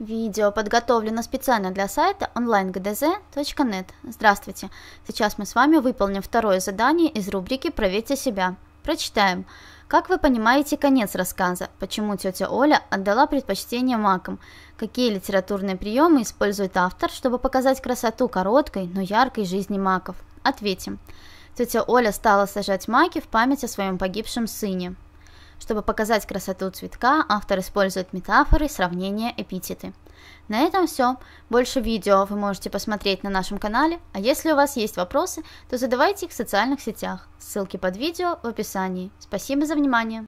Видео подготовлено специально для сайта onlinegdz.net. Здравствуйте! Сейчас мы с вами выполним второе задание из рубрики «Проверьте себя». Прочитаем. Как вы понимаете конец рассказа, почему тетя Оля отдала предпочтение макам, какие литературные приемы использует автор, чтобы показать красоту короткой, но яркой жизни маков? Ответим. Тетя Оля стала сажать маки в память о своем погибшем сыне. Чтобы показать красоту цветка, автор использует метафоры, сравнения, эпитеты. На этом все. Больше видео вы можете посмотреть на нашем канале, а если у вас есть вопросы, то задавайте их в социальных сетях. Ссылки под видео в описании. Спасибо за внимание!